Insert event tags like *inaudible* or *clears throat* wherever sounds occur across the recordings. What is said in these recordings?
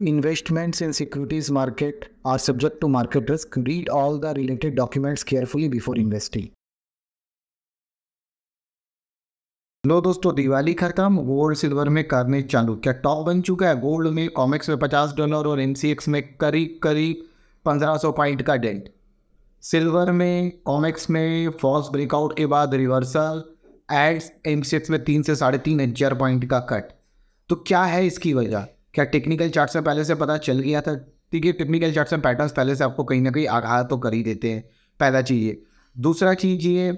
Investments in securities market are subject to market risk. Read all the related documents carefully before investing. लो दोस्तों दिवाली खत्म gold silver में करने चालू क्या top बन चुका है गोल्ड में कॉमेक्स में 50 डॉलर और एन में करीब करीब 1500 पॉइंट का डेंट सिल्वर में कॉमेक्स में फॉल्स ब्रेकआउट के बाद रिवर्सल एड्स एम में तीन से साढ़े तीन हजार पॉइंट का कट तो क्या है इसकी वजह क्या टेक्निकल चार्ट से पहले से पता चल गया था देखिए टेक्निकल चार्ट से पैटर्न्स पहले से आपको कहीं ना कहीं आगाह तो कर ही देते हैं पहला चीज़ ये दूसरा चीज़ ये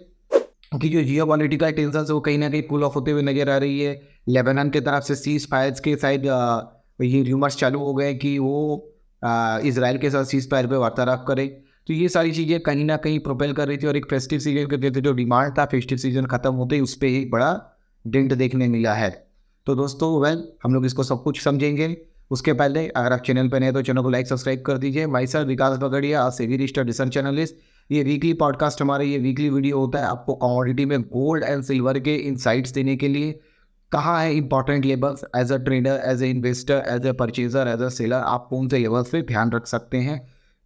कि जो जियो पॉलिटिकल टेंशन है वो कहीं ना कहीं कूल ऑफ होते हुए नजर आ रही है लेबनान की तरफ से सीज फायर के साइड ये र्यूमर्स चालू हो गए कि वो इसराइल के साथ सीज फायर पर वार्तालाप करें तो ये सारी चीज़ें कहीं ना कहीं प्रोपेल कर रही थी और एक फेस्टिव सीजन के देते जो डिमांड था फेस्टिव सीजन खत्म होते ही उस पर एक बड़ा डेंट देखने मिला है तो दोस्तों वेल हम लोग इसको सब कुछ समझेंगे उसके पहले अगर आप चैनल पर नए तो चैनल को लाइक सब्सक्राइब कर दीजिए माई सर विकास बगड़िया से सेवी रिस्टर रिसर्च चैनलिस्ट ये वीकली पॉडकास्ट हमारे ये वीकली वीडियो होता है आपको कॉमोडिटी में गोल्ड एंड सिल्वर के इन देने के लिए कहाँ है important levels as a trader as a investor as a purchaser as a seller आप कौन से लेवल्स पर ध्यान रख सकते हैं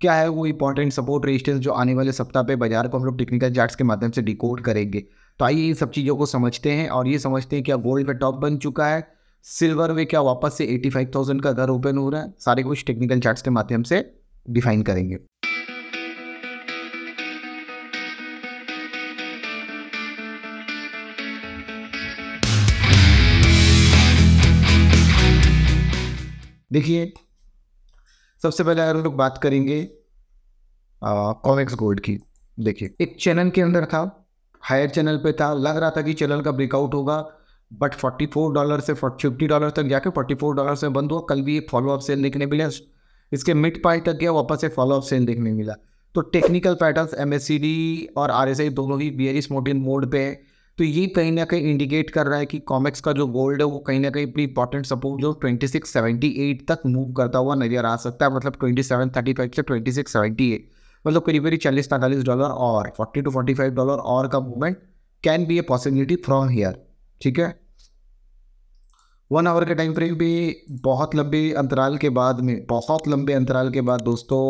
क्या है वो इंपॉर्टेंट सपोर्ट रेजिस्टेंस जो आने वाले सप्ताह पे बाजार को हम लोग टेक्निकल चार्ट्स के माध्यम से डिकोड करेंगे तो आइए इन सब चीज़ों को समझते हैं और ये समझते हैं क्या गोल्ड का टॉप बन चुका है सिल्वर में क्या वापस से 85,000 का घर ओपन हो रहा है सारे कुछ टेक्निकल चार्ट्स के माध्यम से डिफाइन करेंगे देखिए सबसे पहले हम लोग बात करेंगे कॉमिक्स गोल्ड की देखिए एक चैनल के अंदर था हायर चैनल पे था लग रहा था कि चैनल का ब्रेकआउट होगा बट 44 डॉलर से फिफ्टी डॉलर तक जाके 44 डॉलर से बंद हुआ कल भी एक फॉलोअप सेल देखने मिला इसके मिड पॉइंट तक गया वापस एक फॉलोअप सेल देखने मिला तो टेक्निकल पैटर्न एम और आर दोनों ही बियरिस मोटिन मोड पे तो ये कहीं ना कहीं इंडिकेट कर रहा है कि कॉमेक्स का जो गोल्ड है वो कहीं ना कहीं अपनी इंपॉर्टेंट सपोर्ट जो एट तक मूव करता हुआ नजर आ सकता है मतलब ट्वेंटी फाइव से एट मतलब करीब करीब चालीस पैंतालीस डॉलर और फोर्टी टू फाइव डॉलर और का movement can be a possibility from here ठीक है वन आवर के टाइम फ्रेम भी बहुत लंबे अंतराल के बाद में बहुत लंबे अंतराल के बाद दोस्तों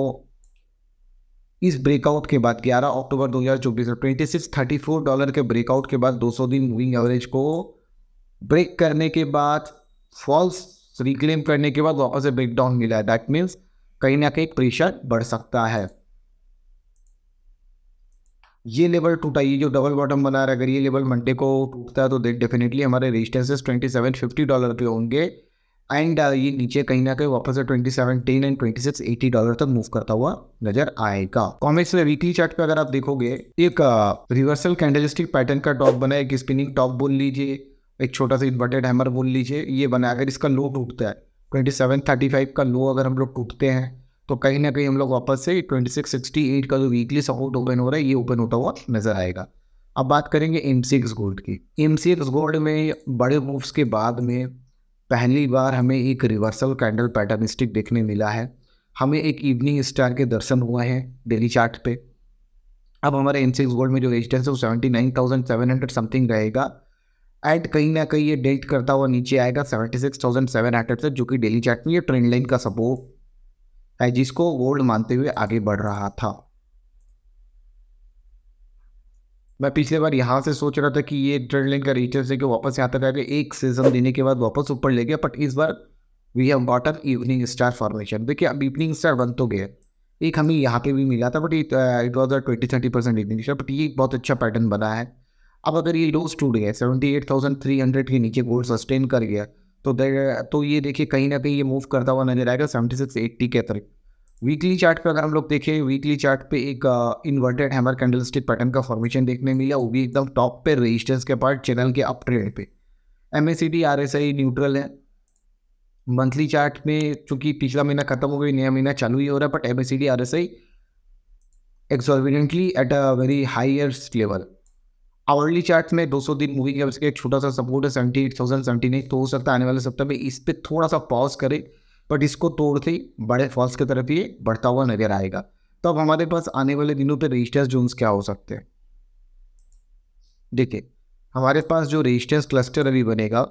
इस ब्रेकआउट के बाद 11 अक्टूबर 2024 में ट्वेंटी सिक्स थर्टी डॉलर के ब्रेकआउट के बाद 200 दिन मूविंग एवरेज को ब्रेक करने के बाद फॉल्स रिक्लेम करने के बाद वापस से ब्रेक डाउन मिला है दैट मीन्स कहीं ना कहीं प्रेशर बढ़ सकता है ये लेवल टूटा ये जो डबल बॉटम बना रहा है अगर ये लेवल मंडे को टूटता है तो डेफिनेटली हमारे resistances twenty seven fifty dollar के होंगे एंड uh, ये नीचे कहीं ना कहीं वापस twenty seven ten and twenty six eighty dollar तक मूव करता हुआ नजर आएगा कॉमिक्स में वीकली चार्ट पे अगर आप देखोगे एक रिवर्सल कैंडलिस्टिक पैटर्न का टॉप बना एक स्पिनिंग टॉप बोल लीजिए एक छोटा सा इन्वर्टेड हैमर बोल लीजिए ये बना अगर इसका लो टूटता है ट्वेंटी सेवन थर्टी फाइव का लो अगर हम लोग टूटते हैं तो कहीं ना कहीं हम लोग वापस से ट्वेंटी सिक्स सिक्सटी एट का जो वीकली सपोर्ट ओपन हो रहा है ये ओपन होता हुआ नजर आएगा अब बात करेंगे एम सी एक्स गोल्ड की एम सी एक्स गोल्ड में बड़े मूव्स के बाद में पहली बार हमें एक रिवर्सल कैंडल पैटर्न स्टिक देखने मिला है हमें एक इवनिंग स्टार के दर्शन हुए हैं डेली चार्ट पे अब हमारे एन गोल्ड में जो रेजिस्टेंस है वो seventy nine thousand seven hundred something रहेगा एंड कहीं ना कहीं ये डेट करता हुआ नीचे आएगा seventy six thousand seven hundred से जो कि डेली चार्ट में ये ट्रेंड लाइन का सपोर्ट है जिसको गोल्ड मानते हुए आगे बढ़ रहा था मैं पिछले बार यहाँ से सोच रहा था कि ये ट्रेडलाइन का रीचर्स है कि वापस यहाँ तक आके एक सीजन देने के बाद वापस ऊपर ले गया बट इस बार we have got up evening star formation देखिए अब इवनिंग स्टार बन तो गए एक हमें यहाँ पे भी मिला था but it was a twenty thirty percent evening star but ये बहुत अच्छा पैटर्न बना है अब अगर ये लोज टूट गया seventy eight thousand three hundred के नीचे गोल्ड सस्टेन कर गया तो तो ये देखिए कहीं ना कहीं ये मूव करता हुआ नजर आएगा सेवेंटी सिक्स एट्टी के तरफ वीकली चार्ट पे अगर हम लोग देखें वीकली चार्ट पे एक इन्वर्टेड हैमर कैंडलस्टिक पैटर्न का फॉर्मेशन देखने मिला वो भी एकदम टॉप पे रेजिस्टेंस के पार्ट चैनल के अप ट्रेड पे एम एस आरएसआई न्यूट्रल है मंथली चार्ट में चूंकि पिछला महीना खत्म हो गया नया महीना चालू ही हो रहा है but M S C I exorbitantly at a very highest level hourly chart में 200 दिन मूविंग एवरेज का एक छोटा सा सपोर्ट है सेवेंटी एट थाउजेंड सेवेंटी नहीं तो हो सकता है आने वाले सप्ताह में इस पर थोड़ा सा पॉज करें बट इसको तोड़ते बड़े फॉल्स की तरफ ये बढ़ता हुआ नजर आएगा तो अब हमारे पास आने वाले दिनों पर रजिस्टर्स जोन्स क्या हो सकते हैं देखिए हमारे पास जो रजिस्टर्स क्लस्टर अभी बनेगा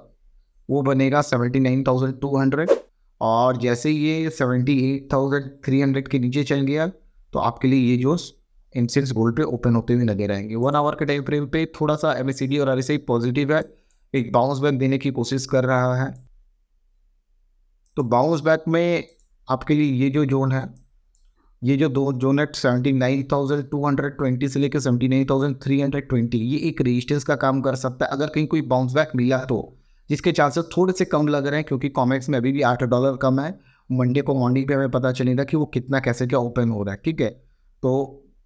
वो बनेगा seventy nine thousand two hundred और जैसे ये seventy eight thousand three hundred के नीचे चल गया तो आपके लिए ये जोन्स इंसेंस गोल्ड पे ओपन होते हुए लगे रहेंगे वन आवर के टाइम फ्रेम पे थोड़ा सा एम और आर पॉजिटिव है एक बाउंस बैक देने की कोशिश कर रहा है तो बाउंस बैक में आपके लिए ये जो जोन है ये जो दो जोन है seventy nine thousand two hundred twenty से लेकर seventy nine thousand three hundred twenty ये एक रेजिस्टेंस का काम कर सकता है अगर कहीं कोई बाउंस बैक मिला तो जिसके चांसेस थोड़े से कम लग रहे हैं क्योंकि कॉमेक्स में अभी भी आठ डॉलर कम है मंडे को मॉर्निंग पे हमें पता चलेगा कि वो कितना कैसे क्या ओपन हो रहा है ठीक है तो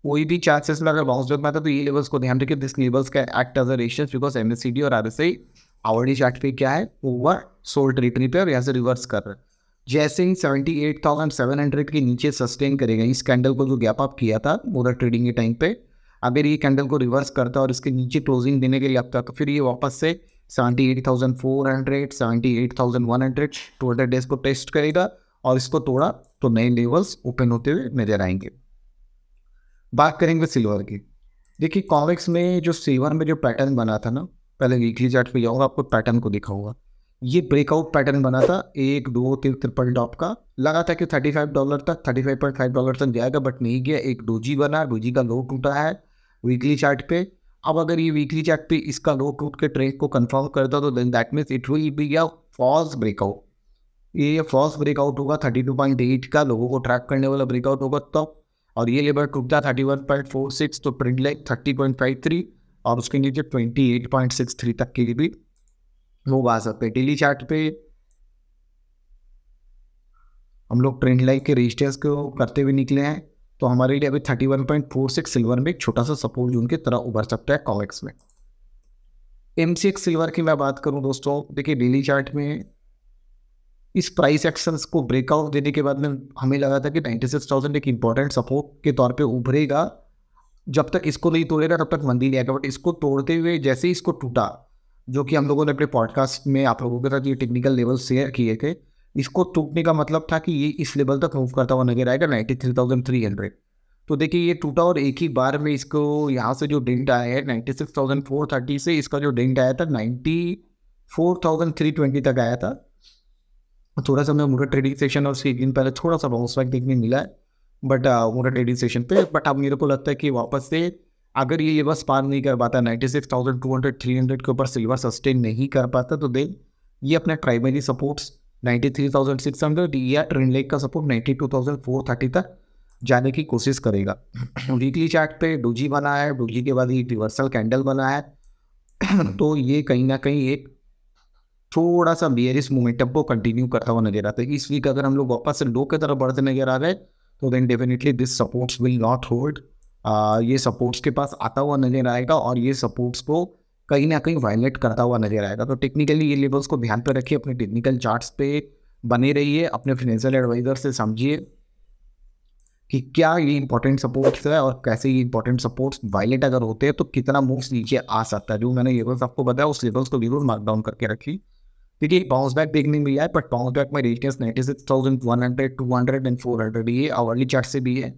कोई भी चांसेस में अगर बाउंस बैक में आता तो ये लेवल्स को ध्यान रखिए दिस लेवल्स का act as a ratios because M और आर आवर्डी चार्ट पे क्या है ओवर सोल्ड टेरिटरी पे और यहाँ से रिवर्स कर रहा है जैसे ही seventy eight thousand seven hundred के नीचे सस्टेन करेगा इस कैंडल को जो गैप अप किया था मोदर ट्रेडिंग के टाइम पे अगर ये कैंडल को रिवर्स करता और इसके नीचे क्लोजिंग देने के लिए आता तो फिर ये वापस से seventy eight thousand four hundred seventy eight thousand one hundred two hundred days को टेस्ट करेगा और इसको तोड़ा तो नए लेवल्स ओपन होते हुए नजर आएंगे बात करेंगे सिल्वर की देखिए कॉमिक्स में जो सिल्वर में जो पैटर्न बना था ना पहले वीकली चार्ट पे जाऊँगा आपको पैटर्न को दिखाऊंगा ये ब्रेकआउट पैटर्न बना था एक दो तीन ट्रिपल टॉप का लगा था कि थर्टी फाइव डॉलर तक thirty five point five dollar तक जाएगा बट नहीं गया एक डोजी बना डोजी का लो टूटा है वीकली चार्ट पे अब अगर ये वीकली चार्ट पे इसका लो टूट के ट्रेक को कंफर्म करता तो then that means it will be a false breakout ये फॉल्स ब्रेकआउट होगा थर्टी टू पॉइंट एट का लोगों को ट्रैक करने वाला ब्रेकआउट होगा तब तो, और ये लेबर टूटता thirty one point four six तो print like thirty point five three और उसके नीचे twenty eight point six three तक के लिए भी मूव आ सकते हैं डेली चार्ट पे हम लोग ट्रेंड लाइन के रजिस्टर्स को करते हुए निकले हैं तो हमारे लिए अभी thirty one point four six silver में एक छोटा सा सपोर्ट जोन की तरह उभर सकता है कॉमेक्स में एम सी एक्स सिल्वर की मैं बात करूं दोस्तों देखिए डेली चार्ट में इस प्राइस एक्शन को ब्रेकआउट देने के बाद में हमें लगा था कि नाइन्टी सिक्स थाउजेंड एक इंपॉर्टेंट सपोर्ट के तौर पे उभरेगा जब तक इसको नहीं तोड़ेगा तब तक मंदी नहीं आएगा बट इसको तोड़ते हुए जैसे ही इसको टूटा जो कि हम लोगों ने अपने पॉडकास्ट में आप लोगों के साथ ये टेक्निकल लेवल शेयर किए थे इसको टूटने का मतलब था कि ये इस लेवल तक मूव करता हुआ नजर आएगा ninety three thousand three hundred तो देखिए ये टूटा और एक ही बार में इसको यहाँ से जो डेंट आया है ninety six thousand four thirty से इसका जो डेंट आया था ninety four thousand three twenty तक आया था थोड़ा सा हमें मुझे ट्रेडिंग सेशन और दिन पहले थोड़ा सा बाउंस बैक देखने मिला है बट uh, उनका एडी सेशन पे बट अब मेरे को लगता है कि वापस से अगर ये बस पार नहीं कर पाता ninety six thousand two hundred three hundred के ऊपर सिल्वर सस्टेन नहीं कर पाता तो देन ये अपना primary supports ninety three thousand six hundred या ट्रेन लेक का support ninety two thousand four thirty तक जाने की कोशिश करेगा वीकली *clears throat* चार्ट पे डूजी बना है डूजी के बाद ये रिवर्सल कैंडल बना है *clears throat* तो ये कहीं ना कहीं एक थोड़ा सा इस मोमेंटम को कंटिन्यू करता हुआ नजर आता है इस वीक अगर हम लोग वापस से लो की तरफ बढ़ते नजर आ रहे हैं तो then definitely this supports will not hold ये सपोर्ट्स के पास आता हुआ नजर आएगा और ये सपोर्ट्स को कहीं ना कहीं वायलेट करता हुआ नजर आएगा तो टेक्निकली ये लेवल्स को ध्यान पर रखिए अपने टेक्निकल चार्ट्स पे बने रहिए अपने फाइनेंशियल एडवाइजर से समझिए कि क्या ये इंपॉर्टेंट सपोर्ट्स है और कैसे ये इंपॉर्टेंट सपोर्ट्स वायलेट अगर होते हैं तो कितना मूव्स नीचे आ सकता है जो मैंने लेवल्स आपको बताया उस लेवल्स को जरूर मार्कडाउन करके रखी देखिए बाउंस बैक देखने में है बट बाउंस बैक में resistance ninety six thousand one hundred two hundred and four hundred ये आवर्ली चार्ट से भी है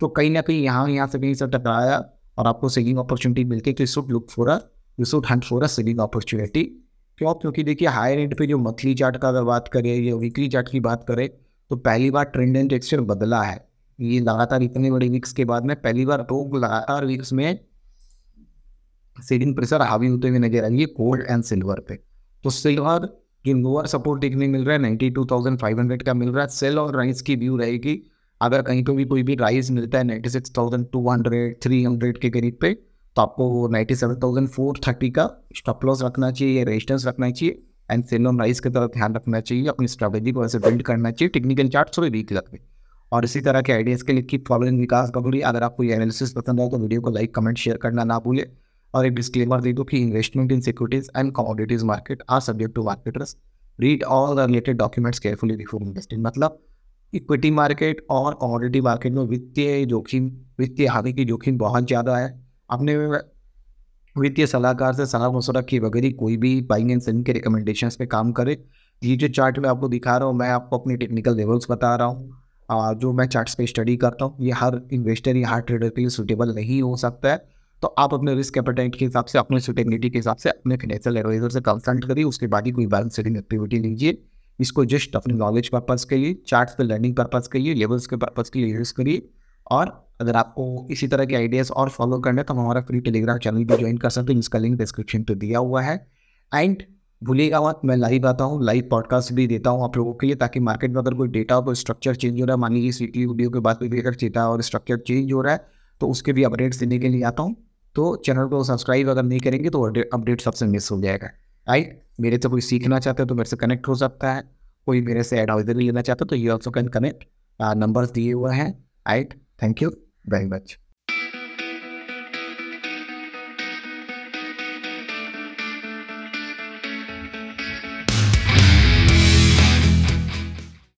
तो कहीं ना कहीं यहाँ यहाँ से कहीं से टकराया और आपको सेलिंग अपॉर्चुनिटी मिलती है तो should look for a you should hunt for a selling opportunity क्यों क्योंकि देखिए हाई रेंट पे जो मंथली चार्ट का अगर बात करें या वीकली चार्ट की बात करें तो पहली बार ट्रेंड एंड टेक्सचर बदला है ये लगातार इतने बड़े वीक्स के बाद में पहली बार लोग लगातार वीक्स में सेलिंग प्रेशर हावी होते हुए नजर आएंगे गोल्ड एंड सिल्वर पे तो सिल्वर कि लोअर सपोर्ट देखने मिल रहा है ninety two thousand five hundred का मिल रहा है सेल और राइस की व्यू रहेगी अगर कहीं पर भी कोई भी राइस मिलता है ninety six thousand two hundred three hundred के करीब पे तो आपको ninety seven thousand four thirty का स्टॉप लॉस रखना चाहिए रेजिस्टेंस रखना चाहिए एंड सेल ऑन राइस की तरफ ध्यान रखना चाहिए अपनी स्ट्रेटेजी को ऐसे बिल्ड करना चाहिए टेक्निकल चार्ट थोड़े वीक लगते और इसी तरह के आइडियाज़ के लिए की फॉलोइंग विकास गगड़ी अगर आपको ये एनालिसिस पसंद आए तो वीडियो को लाइक कमेंट शेयर करना ना भूलें और एक डिस्क्लेमर दे दो कि investment in securities and commodities market are subject to marketers read all related documents carefully before investing मतलब इक्विटी मार्केट और कमोडिटी मार्केट में वित्तीय जोखिम वित्तीय हानि की जोखिम बहुत ज़्यादा है अपने वित्तीय सलाहकार से सलाह मशवरा किए बगैर ही कोई भी बाइंग एंड सेलिंग के रिकमेंडेशन पे काम करे ये जो चार्ट मैं आपको दिखा रहा हूँ मैं आपको अपने टेक्निकल लेवल्स बता रहा हूँ जो मैं चार्ट्स पे स्टडी करता हूँ ये हर इन्वेस्टर या हर ट्रेडर के लिए सुटेबल नहीं हो सकता है तो आप अपने रिस्क एपेटाइट के हिसाब से अपने सर्टेनिटी के हिसाब से अपने फाइनेंशियल एडवाइजर से कंसल्ट करिए उसके बाद ही कोई बैलेंस सेटिंग एक्टिविटी लीजिए इसको जस्ट अपने नॉलेज पर्पज के लिए चार्ट पर लर्निंग पर्पज के लिए लेवल्स के पर्पज के लिए यूज़ करिए और अगर आपको इसी तरह के आइडियाज़ और फॉलो करने तो हमारा फ्री टेलीग्राम चैनल भी ज्वाइन कर सकते हैं जिसका लिंक डिस्क्रिप्शन पर दिया हुआ है एंड भूलिएगा मत मैं लाइव आता हूँ लाइव पॉडकास्ट भी देता हूँ आप लोगों के लिए ताकि मार्केट में अगर कोई डेटा कोई स्ट्रक्चर चेंज हो रहा है मान लीजिए सी टी वीडियो के बाद भी अगर डेटा और स्ट्रक्चर चेंज हो रहा है तो उसके भी अपडेट्स देने के लिए आता हूँ तो चैनल को सब्सक्राइब अगर नहीं करेंगे तो अपडेट सबसे मिस हो जाएगा राइट मेरे से कोई सीखना चाहते हो तो मेरे से कनेक्ट हो सकता है कोई मेरे से एडवाइजरी लेना चाहता है तो you also can connect numbers दिए हुए हैं right thank you very much